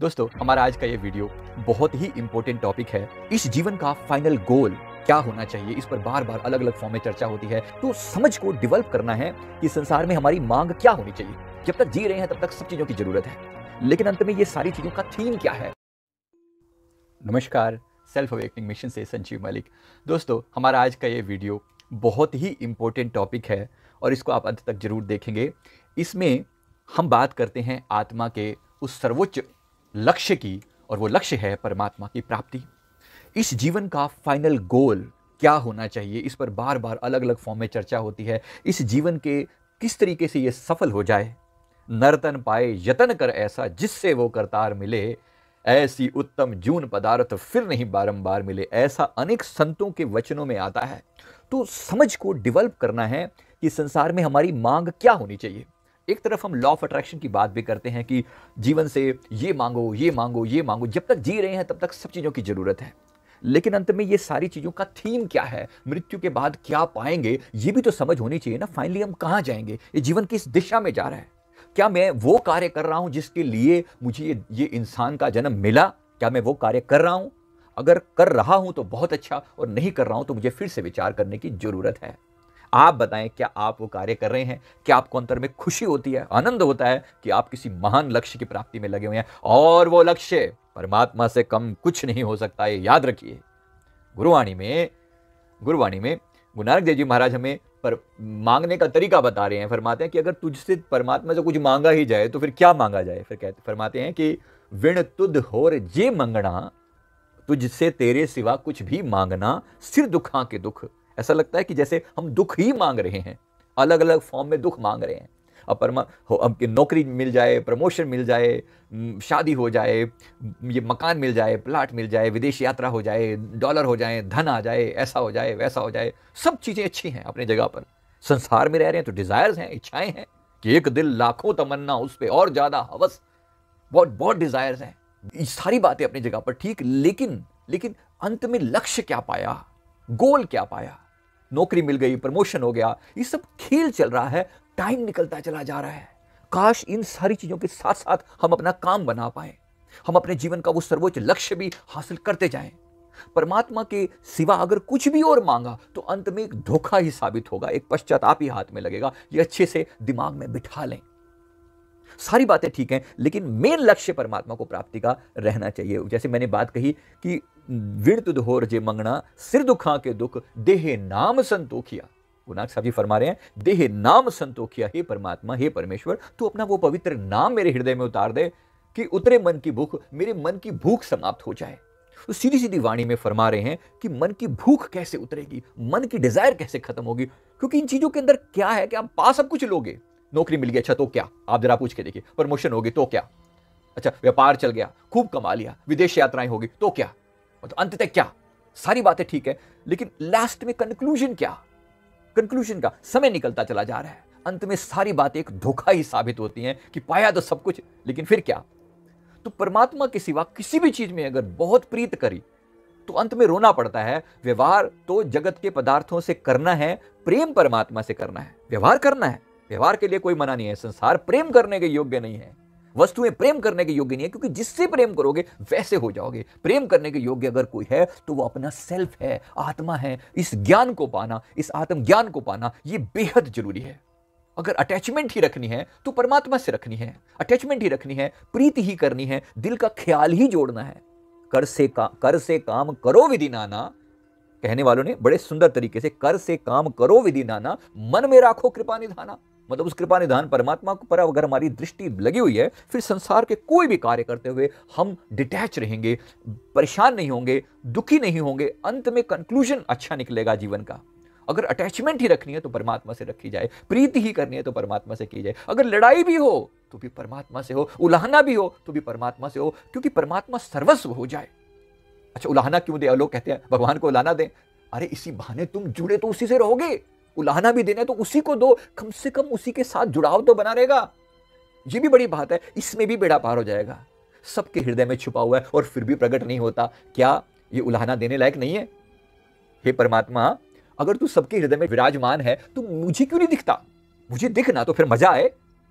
दोस्तों हमारा आज का ये वीडियो बहुत ही इंपॉर्टेंट टॉपिक है इस जीवन का फाइनल गोल क्या होना चाहिए इस पर बार बार अलग अलग फॉर्म में चर्चा होती है तो समझ को डेवलप करना है कि संसार में हमारी मांग क्या होनी चाहिए जब तक जी रहे हैं तब तक सब चीज़ों की ज़रूरत है लेकिन अंत में ये सारी चीज़ों का थीम क्या है नमस्कार सेल्फ अवेकनिंग मिशन से संजीव मलिक दोस्तों हमारा आज का ये वीडियो बहुत ही इम्पोर्टेंट टॉपिक है और इसको आप अंत तक जरूर देखेंगे इसमें हम बात करते हैं आत्मा के उस सर्वोच्च लक्ष्य की और वो लक्ष्य है परमात्मा की प्राप्ति इस जीवन का फाइनल गोल क्या होना चाहिए इस पर बार बार अलग अलग फॉर्म में चर्चा होती है इस जीवन के किस तरीके से ये सफल हो जाए नर्तन पाए यतन कर ऐसा जिससे वो करतार मिले ऐसी उत्तम जून पदार्थ फिर नहीं बारंबार मिले ऐसा अनेक संतों के वचनों में आता है तो समझ को डेवलप करना है कि संसार में हमारी मांग क्या होनी चाहिए एक तरफ हम लॉ ऑफ अट्रैक्शन की बात भी करते हैं कि जीवन से ये मांगो ये मांगो ये मांगो जब तक जी रहे हैं तब तक सब चीज़ों की ज़रूरत है लेकिन अंत में ये सारी चीज़ों का थीम क्या है मृत्यु के बाद क्या पाएंगे ये भी तो समझ होनी चाहिए ना फाइनली हम कहाँ जाएंगे ये जीवन किस दिशा में जा रहा है क्या मैं वो कार्य कर रहा हूँ जिसके लिए मुझे ये ये इंसान का जन्म मिला क्या मैं वो कार्य कर रहा हूँ अगर कर रहा हूँ तो बहुत अच्छा और नहीं कर रहा हूँ तो मुझे फिर से विचार करने की ज़रूरत है आप बताएं क्या आप वो कार्य कर रहे हैं क्या आपको अंतर में खुशी होती है आनंद होता है कि आप किसी महान लक्ष्य की प्राप्ति में लगे हुए हैं और वो लक्ष्य परमात्मा से कम कुछ नहीं हो सकता है याद रखिए गुरुवाणी में गुरुवाणी में गुरु नानक देव जी महाराज हमें पर मांगने का तरीका बता रहे हैं फरमाते हैं कि अगर तुझसे परमात्मा से कुछ मांगा ही जाए तो फिर क्या मांगा जाए फिर कहते फरमाते हैं कि विण तुद होर जे मंगना तुझसे तेरे सिवा कुछ भी मांगना सिर दुखा के दुख ऐसा लगता है कि जैसे हम दुख ही मांग रहे हैं अलग अलग फॉर्म में दुख मांग रहे हैं अब परमा हो अब कि नौकरी मिल जाए प्रमोशन मिल जाए शादी हो जाए ये मकान मिल जाए प्लाट मिल जाए विदेश यात्रा हो जाए डॉलर हो जाए धन आ जाए ऐसा हो जाए वैसा हो जाए सब चीज़ें अच्छी हैं अपनी जगह पर संसार में रह रहे हैं तो डिज़ायर्स हैं इच्छाएं हैं कि एक दिल लाखों तमन्ना उस पर और ज़्यादा हवस बहुत बहुत डिज़ायर्स हैं सारी बातें अपनी जगह पर ठीक लेकिन लेकिन अंत में लक्ष्य क्या पाया गोल क्या पाया नौकरी मिल गई प्रमोशन हो गया ये सब खेल चल रहा है टाइम निकलता चला जा रहा है काश इन सारी चीज़ों के साथ साथ हम अपना काम बना पाए हम अपने जीवन का वो सर्वोच्च लक्ष्य भी हासिल करते जाएं परमात्मा के सिवा अगर कुछ भी और मांगा तो अंत में एक धोखा ही साबित होगा एक पश्चाताप ही हाथ में लगेगा ये अच्छे से दिमाग में बिठा लें सारी बातें ठीक हैं लेकिन मेन लक्ष्य परमात्मा को प्राप्ति का रहना चाहिए जैसे मैंने बात कही कि विड़त दोहर जे मंगना सिर दुखा के दुख देहे नाम संतोखिया गुनाक साहब जी फरमा रहे हैं देह नाम संतोखिया हे परमात्मा हे परमेश्वर तू अपना वो पवित्र नाम मेरे हृदय में उतार दे कि उतरे मन की भूख मेरे मन की भूख समाप्त हो जाए तो सीधी सीधी वाणी में फरमा रहे हैं कि मन की भूख कैसे उतरेगी मन की डिजायर कैसे खत्म होगी क्योंकि इन चीजों के अंदर क्या है कि आप पा सब कुछ लोगे नौकरी मिल गई अच्छा तो क्या आप जरा पूछ के देखिए प्रमोशन हो गई तो क्या अच्छा व्यापार चल गया खूब कमा लिया विदेश यात्राएं होगी तो क्या मतलब अंत तक क्या सारी बातें ठीक है लेकिन लास्ट में कंक्लूजन क्या कंक्लूजन का समय निकलता चला जा रहा है अंत में सारी बातें एक धोखा ही साबित होती हैं कि पाया तो सब कुछ लेकिन फिर क्या तो परमात्मा के सिवा किसी भी चीज में अगर बहुत प्रीत करी तो अंत में रोना पड़ता है व्यवहार तो जगत के पदार्थों से करना है प्रेम परमात्मा से करना है व्यवहार करना है व्यवहार के लिए कोई मना नहीं है संसार प्रेम करने के योग्य नहीं है वस्तुएं प्रेम करने के योग्य नहीं है क्योंकि जिससे प्रेम करोगे वैसे हो जाओगे प्रेम करने के योग्य अगर कोई है तो वो अपना सेल्फ है आत्मा है इस ज्ञान को पाना इस आत्मज्ञान को पाना ये बेहद जरूरी है अगर अटैचमेंट ही रखनी है तो परमात्मा से रखनी है अटैचमेंट ही रखनी है प्रीति ही करनी है दिल का ख्याल ही जोड़ना है कर से का कर से काम करो विधि नाना कहने वालों ने बड़े सुंदर तरीके से कर से काम करो विधि नाना मन में राखो कृपा निधाना मतलब उस कृपा निधान परमात्मा को पर अगर हमारी दृष्टि लगी हुई है फिर संसार के कोई भी कार्य करते हुए हम डिटैच रहेंगे परेशान नहीं होंगे दुखी नहीं होंगे अंत में कंक्लूजन अच्छा निकलेगा जीवन का अगर अटैचमेंट ही रखनी है तो परमात्मा से रखी जाए प्रीति ही करनी है तो परमात्मा से की जाए अगर लड़ाई भी हो तो भी परमात्मा से हो उलाहना भी हो तो भी परमात्मा से हो क्योंकि परमात्मा सर्वस्व हो जाए अच्छा उलाहना क्यों दे लोग कहते हैं भगवान को उलाहना दें अरे इसी बहाने तुम जुड़े तो उसी से रहोगे उलाहना भी देना है तो उसी को दो कम से कम उसी के साथ जुड़ाव तो बना रहेगा ये भी बड़ी बात है इसमें भी बेड़ा पार हो जाएगा सबके हृदय में छुपा हुआ है और फिर भी प्रकट नहीं होता क्या ये उलाहना देने लायक नहीं है हे परमात्मा अगर तू सबके हृदय में विराजमान है तो मुझे क्यों नहीं दिखता मुझे दिखना तो फिर मजा आए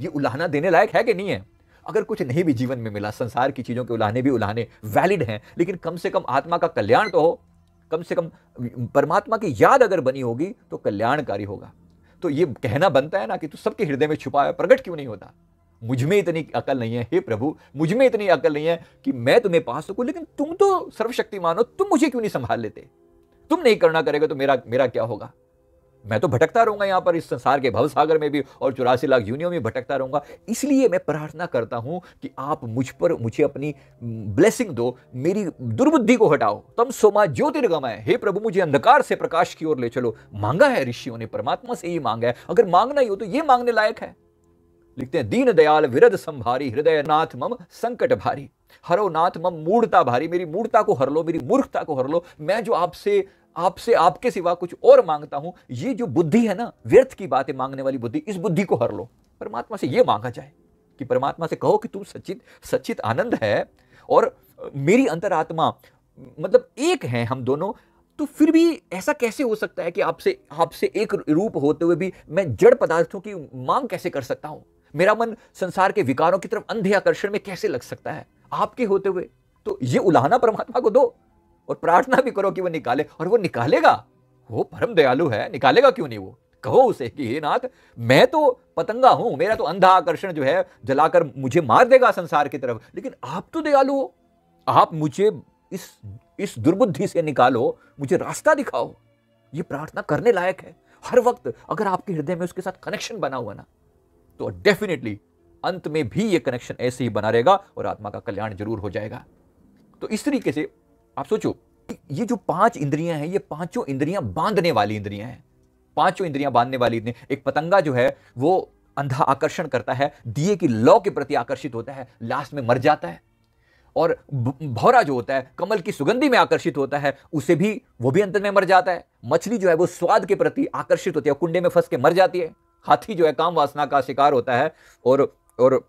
ये उलाहना देने लायक है कि नहीं है अगर कुछ नहीं भी जीवन में मिला संसार की चीज़ों के उलाहने भी उलाहने वैलिड हैं लेकिन कम से कम आत्मा का कल्याण तो हो कम से कम परमात्मा की याद अगर बनी होगी तो कल्याणकारी होगा तो ये कहना बनता है ना कि तू सबके हृदय में छुपा है प्रकट क्यों नहीं होता मुझ में इतनी अकल नहीं है हे प्रभु मुझ में इतनी अकल नहीं है कि मैं तुम्हें पा सकूं लेकिन तुम तो सर्वशक्तिमान हो तुम मुझे क्यों नहीं संभाल लेते तुम नहीं करना करेगा तो मेरा मेरा क्या होगा मैं तो भटकता रहूंगा यहाँ पर इस संसार के भव सागर में भी और चौरासी लाख यूनियों में भटकता रहूंगा इसलिए मैं प्रार्थना करता हूँ कि आप मुझ पर मुझे अपनी ब्लेसिंग दो मेरी दुर्बुद्धि को हटाओ तम सोमा ज्योतिर्गमय हे प्रभु मुझे अंधकार से प्रकाश की ओर ले चलो मांगा है ऋषियों ने परमात्मा से ही मांगा है अगर मांगना ही हो तो ये मांगने लायक है लिखते हैं दीन दयाल विरद संभारी हृदय नाथ मम संकट भारी हरो नाथ मम मूढ़ता भारी मेरी मूर्ता को हर लो मेरी मूर्खता को हर लो मैं जो आपसे आपसे आपके सिवा कुछ और मांगता हूं ये जो बुद्धि है ना व्यर्थ की बात है मांगने वाली बुद्धि इस बुद्धि को हर लो परमात्मा से ये मांगा जाए कि परमात्मा से कहो कि तू सचित सचित आनंद है और मेरी अंतरात्मा मतलब एक है हम दोनों तो फिर भी ऐसा कैसे हो सकता है कि आपसे आपसे एक रूप होते हुए भी मैं जड़ पदार्थों की मांग कैसे कर सकता हूं मेरा मन संसार के विकारों की तरफ अंधे आकर्षण में कैसे लग सकता है आपके होते हुए तो ये उलाहना परमात्मा को दो और प्रार्थना भी करो कि वो निकाले और वो निकालेगा वो परम दयालु है निकालेगा क्यों नहीं वो कहो उसे कि हे नाथ मैं तो पतंगा हूं मेरा तो अंधा आकर्षण जो है जलाकर मुझे मार देगा संसार की तरफ लेकिन आप तो दयालु हो आप मुझे इस इस दुर्बुद्धि से निकालो मुझे रास्ता दिखाओ ये प्रार्थना करने लायक है हर वक्त अगर आपके हृदय में उसके साथ कनेक्शन बना हुआ ना तो डेफिनेटली अंत में भी ये कनेक्शन ऐसे ही बना रहेगा और आत्मा का कल्याण जरूर हो जाएगा तो इस तरीके से आप सोचो ये जो पांच इंद्रियां हैं ये पांचों इंद्रियां बांधने वाली इंद्रियां हैं पांचों इंद्रियां बांधने वाली इंद्रियां एक पतंगा जो है वो अंधा आकर्षण करता है दिए की लौ के प्रति आकर्षित होता है लास्ट में मर जाता है और भौरा जो होता है कमल की सुगंधी में आकर्षित होता है उसे भी वो भी अंत में मर जाता है मछली जो है वो स्वाद के प्रति आकर्षित होती है कुंडे में फंस के मर जाती है हाथी जो है काम वासना का शिकार होता है और और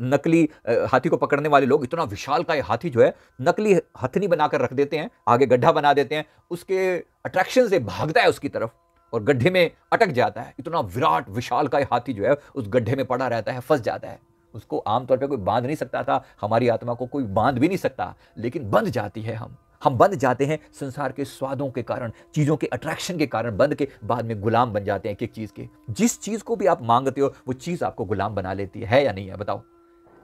नकली हाथी को पकड़ने वाले लोग इतना विशाल का ये हाथी जो है नकली हथनी बनाकर रख देते हैं आगे गड्ढा बना देते हैं उसके अट्रैक्शन से भागता है उसकी तरफ और गड्ढे में अटक जाता है इतना विराट विशाल का हाथी जो है उस गड्ढे में पड़ा रहता है फंस जाता है उसको आमतौर पर कोई बांध नहीं सकता था हमारी आत्मा को कोई बांध भी नहीं सकता लेकिन बंध जाती है हम हम बंध जाते हैं संसार के स्वादों के कारण चीज़ों के अट्रैक्शन के कारण बंद के बाद में गुलाम बन जाते हैं एक एक चीज़ के जिस चीज़ को भी आप मांगते हो वो चीज़ आपको गुलाम बना लेती है, या नहीं है बताओ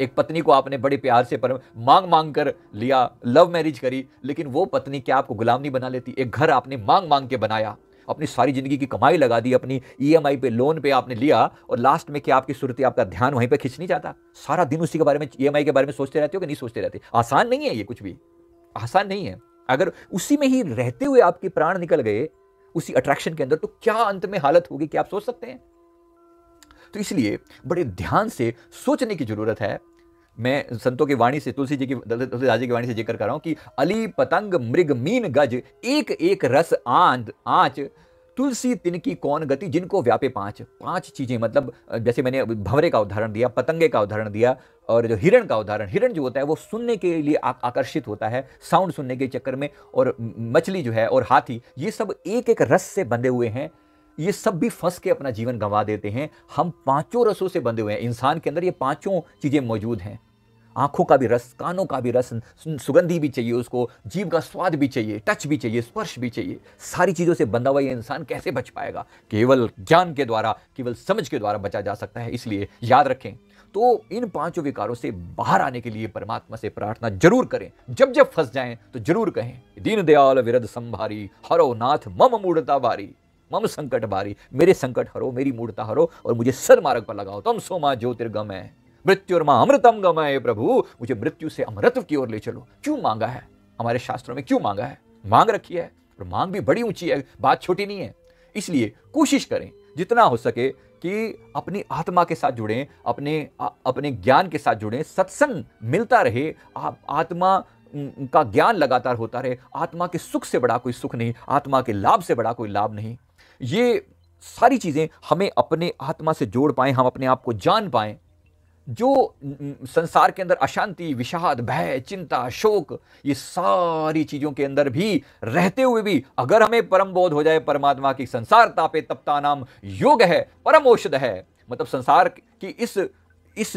एक पत्नी को आपने बड़े प्यार से पर मांग मांग कर लिया लव मैरिज करी लेकिन वो पत्नी क्या आपको गुलाम नहीं बना लेती एक घर आपने मांग मांग के बनाया अपनी सारी ज़िंदगी की कमाई लगा दी अपनी ईएमआई e पे लोन पे आपने लिया और लास्ट में क्या आपकी सुरती आपका ध्यान वहीं पे खींच नहीं जाता सारा दिन उसी के बारे में ईएमआई e के बारे में सोचते रहते हो कि नहीं सोचते रहते आसान नहीं है ये कुछ भी आसान नहीं है अगर उसी में ही रहते हुए आपके प्राण निकल गए उसी अट्रैक्शन के अंदर तो क्या अंत में हालत होगी क्या आप सोच सकते हैं तो इसलिए बड़े ध्यान से सोचने की जरूरत है मैं संतों की वाणी से तुलसी जी की तुलसीदास जी की वाणी से जिक्र कर रहा हूं कि अली पतंग मृग मीन गज एक एक रस आंद आंच तुलसी तिनकी कौन गति जिनको व्यापे पांच पांच चीज़ें मतलब जैसे मैंने भंवरे का उदाहरण दिया पतंगे का उदाहरण दिया और जो हिरण का उदाहरण हिरण जो होता है वो सुनने के लिए आ, आकर्षित होता है साउंड सुनने के चक्कर में और मछली जो है और हाथी ये सब एक एक रस से बंधे हुए हैं ये सब भी फंस के अपना जीवन गंवा देते हैं हम पांचों रसों से बंधे हुए हैं इंसान के अंदर ये पांचों चीज़ें मौजूद हैं आंखों का भी रस कानों का भी रस सुगंधी भी चाहिए उसको जीव का स्वाद भी चाहिए टच भी चाहिए स्पर्श भी चाहिए सारी चीज़ों से बंधा हुआ यह इंसान कैसे बच पाएगा केवल ज्ञान के द्वारा केवल समझ के द्वारा बचा जा सकता है इसलिए याद रखें तो इन पांचों विकारों से बाहर आने के लिए परमात्मा से प्रार्थना जरूर करें जब जब फंस जाएं तो जरूर कहें दीन दयाल विरद संभारी हरो नाथ मम मूढ़ता भारी मम संकट भारी मेरे संकट हरो मेरी मूर्ता हरो और मुझे सदमार्ग पर लगाओ तम सोमा ज्योतिर्गम है मृत्युर्मा अमृतम गमय प्रभु मुझे मृत्यु से अमृत की ओर ले चलो क्यों मांगा है हमारे शास्त्रों में क्यों मांगा है मांग रखी है और मांग भी बड़ी ऊंची है बात छोटी नहीं है इसलिए कोशिश करें जितना हो सके कि अपनी आत्मा के साथ जुड़ें अपने आ, अपने ज्ञान के साथ जुड़ें सत्संग मिलता रहे आप आत्मा का ज्ञान लगातार होता रहे आत्मा के सुख से बड़ा कोई सुख नहीं आत्मा के लाभ से बड़ा कोई लाभ नहीं ये सारी चीज़ें हमें अपने आत्मा से जोड़ पाएँ हम अपने आप को जान पाएँ जो संसार के अंदर अशांति विषाद भय चिंता शोक ये सारी चीज़ों के अंदर भी रहते हुए भी अगर हमें परम बोध हो जाए परमात्मा की संसार तापे तपता नाम योग है परम औषध है मतलब संसार की इस इस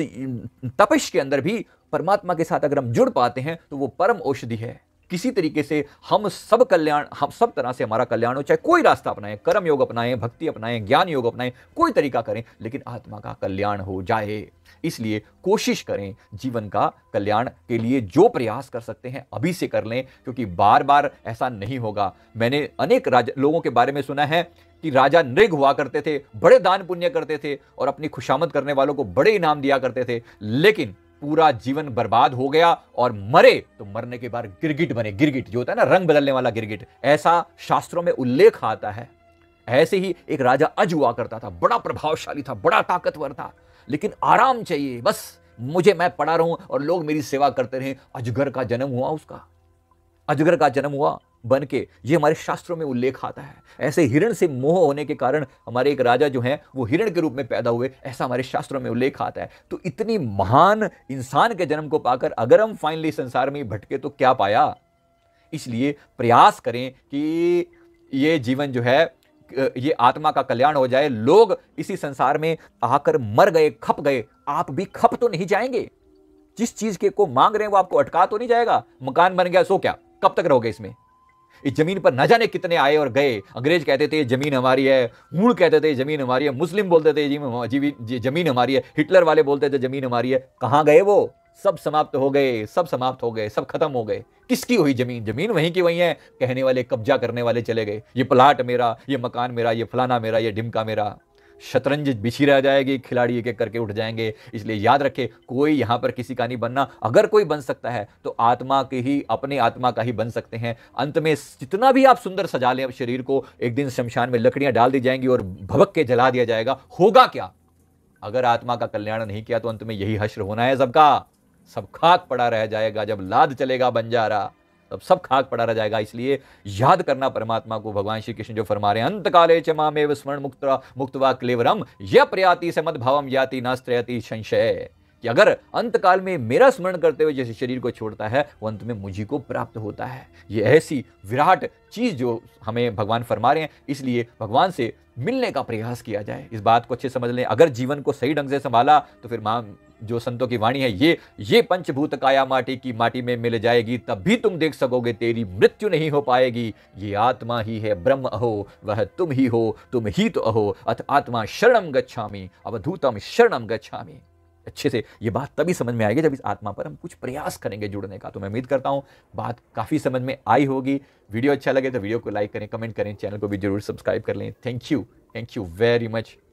तपिश के अंदर भी परमात्मा के साथ अगर हम जुड़ पाते हैं तो वो परम औषधि है किसी तरीके से हम सब कल्याण हम सब तरह से हमारा कल्याण हो चाहे कोई रास्ता अपनाएं कर्म योग अपनाएं भक्ति अपनाएं ज्ञान योग अपनाएं कोई तरीका करें लेकिन आत्मा का कल्याण हो जाए इसलिए कोशिश करें जीवन का कल्याण के लिए जो प्रयास कर सकते हैं अभी से कर लें क्योंकि बार बार ऐसा नहीं होगा मैंने अनेक राज लोगों के बारे में सुना है कि राजा नृग हुआ करते थे बड़े दान पुण्य करते थे और अपनी खुशामद करने वालों को बड़े इनाम दिया करते थे लेकिन पूरा जीवन बर्बाद हो गया और मरे तो मरने के बाद गिरगिट बने गिरगिट जो होता है ना रंग बदलने वाला गिरगिट ऐसा शास्त्रों में उल्लेख आता है ऐसे ही एक राजा अज हुआ करता था बड़ा प्रभावशाली था बड़ा ताकतवर था लेकिन आराम चाहिए बस मुझे मैं पड़ा रहूं और लोग मेरी सेवा करते रहे अजगर का जन्म हुआ उसका अजगर का जन्म हुआ बन के ये हमारे शास्त्रों में उल्लेख आता है ऐसे हिरण से मोह होने के कारण हमारे एक राजा जो हैं वो हिरण के रूप में पैदा हुए ऐसा हमारे शास्त्रों में उल्लेख आता है तो इतनी महान इंसान के जन्म को पाकर अगर हम फाइनली संसार में भटके तो क्या पाया इसलिए प्रयास करें कि ये जीवन जो है ये आत्मा का कल्याण हो जाए लोग इसी संसार में आकर मर गए खप गए आप भी खप तो नहीं जाएंगे जिस चीज के को मांग रहे हैं वो आपको अटका तो नहीं जाएगा मकान बन गया सो क्या कब तक रहोगे इसमें इस जमीन पर न जाने कितने आए और गए अंग्रेज कहते थे ये जमीन हमारी है ऊड़ कहते थे जमीन हमारी है मुस्लिम बोलते थे जमीन हमारी है हिटलर वाले बोलते थे जमीन हमारी है कहाँ गए वो सब समाप्त हो गए सब समाप्त हो गए सब खत्म हो गए किसकी हुई जमीन जमीन वहीं की वहीं है कहने वाले कब्जा करने वाले चले गए ये प्लाट मेरा ये मकान मेरा ये फलाना मेरा ये ढिमका मेरा शतरंज बिछी रह जाएगी खिलाड़ी एक एक करके उठ जाएंगे इसलिए याद रखें कोई यहां पर किसी का नहीं बनना अगर कोई बन सकता है तो आत्मा के ही अपने आत्मा का ही बन सकते हैं अंत में जितना भी आप सुंदर सजा लें शरीर को एक दिन शमशान में लकड़ियां डाल दी जाएंगी और भबक के जला दिया जाएगा होगा क्या अगर आत्मा का कल्याण नहीं किया तो अंत में यही हश्र होना है सबका सब खाक पड़ा रह जाएगा जब लाद चलेगा बंजारा तब सब खाक पड़ा रह जाएगा इसलिए याद करना परमात्मा को भगवान श्री कृष्ण जो फरमा रहे अंत काले च मामे विस्मरण मुक्त वा क्लेवरम यह प्रयाति से मत भावम याति नास्त्रयति संशय कि अगर अंत काल में मेरा स्मरण करते हुए जैसे शरीर को छोड़ता है वो अंत में मुझी को प्राप्त होता है ये ऐसी विराट चीज़ जो हमें भगवान फरमा रहे हैं इसलिए भगवान से मिलने का प्रयास किया जाए इस बात को अच्छे समझ लें अगर जीवन को सही ढंग से संभाला तो फिर मां जो संतों की वाणी है ये ये पंचभूत काया माटी की माटी में मिल जाएगी तब भी तुम देख सकोगे तेरी मृत्यु नहीं हो पाएगी ये आत्मा ही है ब्रह्म अहो वह तुम ही हो तुम ही तो अहो अथ आत्मा शरणम गच्छामी अवधूतम शरणम गच्छामी अच्छे से ये बात तभी समझ में आएगी जब इस आत्मा पर हम कुछ प्रयास करेंगे जुड़ने का तो मैं उम्मीद करता हूँ बात काफ़ी समझ में आई होगी वीडियो अच्छा लगे तो वीडियो को लाइक करें कमेंट करें चैनल को भी जरूर सब्सक्राइब कर लें thank you thank you very much